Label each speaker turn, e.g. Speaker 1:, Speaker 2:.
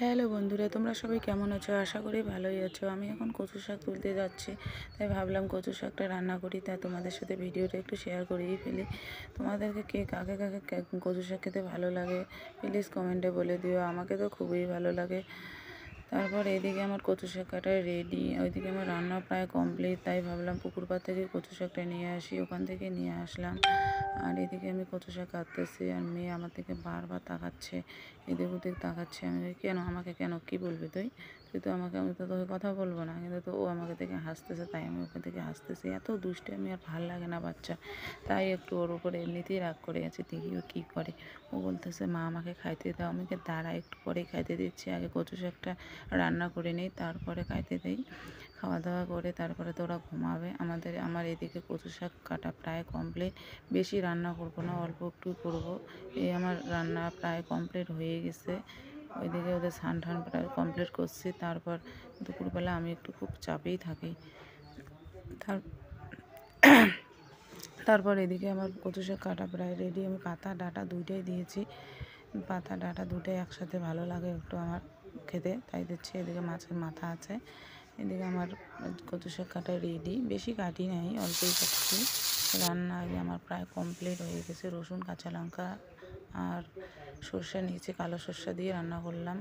Speaker 1: hello বন্ধুরা তোমরা সবাই কেমন আছো আশা করি ভালোই আছো আমি এখন কচু শাক তুলতে যাচ্ছি তাই ভাবলাম কচু শাকটা রান্না করি তা তোমাদের সাথে ভিডিওটা একটু শেয়ার করেই ফেলি তোমাদেরকে কে কাকে কাকে কচু শাক খেতে ভালো লাগে প্লিজ কমেন্টে বলে দিও আমাকে তো খুবই ভালো লাগে তারপর এদিকে আমার কচু শাকটা রেডি ওইদিকে আমার রান্না প্রায় কমপ্লিট তাই ভাবলাম পুকুর পাড় থেকে কচু শাকটা নিয়ে আসি ওখান থেকে নিয়ে আসলাম আর এদিকে আমি কচু শাক কাটতেছি আর মেয়ে আমার থেকে বারবার তাকাচ্ছে এদিক ওদিক তাকাচ্ছে আমি কেন আমাকে কেন কি বলবি তুই তুই তো আমাকে আমি তো তোকে কথা বলবো না কিন্তু তো ও হাসতেছে তাই আমি ওকে দেখে হাসতেছি এত দুষ্টে আমি আর ভাল লাগে না বাচ্চা তাই একটু ওর উপরে এমনিতেই রাগ করে আছে দেখি ও কী করে ও বলতেছে মা আমাকে খাইতে দাও আমি দাঁড়া একটু পরেই খাইতে দিচ্ছি আগে কচু শাকটা রান্না করে নিই তারপরে খাইতে দেই খাওয়া দাওয়া করে তারপরে তো ওরা ঘুমাবে আমাদের আমার এদিকে কচু শাক কাটা প্রায় কমপ্লিট বেশি রান্না করব না অল্প একটু করব এই আমার রান্না প্রায় কমপ্লিট হয়ে গেছে ওইদিকে ওদের স্নান টান কমপ্লিট করছি তারপর দুপুরবেলা আমি একটু খুব চাপেই থাকি তার তারপর এদিকে আমার পঁচিশে কাটা প্রায় রেডি আমি পাতা ডাটা দুইটাই দিয়েছি পাতা ডাটা দুটাই একসাথে ভালো লাগে একটু আমার খেতে তাই দিচ্ছি এদিকে মাছের মাথা আছে এদিকে আমার কচু শাক কাটা রেডি বেশি কাটি নাই অল্পই কাটছি রান্না আগে আমার প্রায় কমপ্লিট হয়ে গেছে রসুন কাঁচা লঙ্কা আর সর্ষে নিয়েছি কালো সর্ষে দিয়ে রান্না করলাম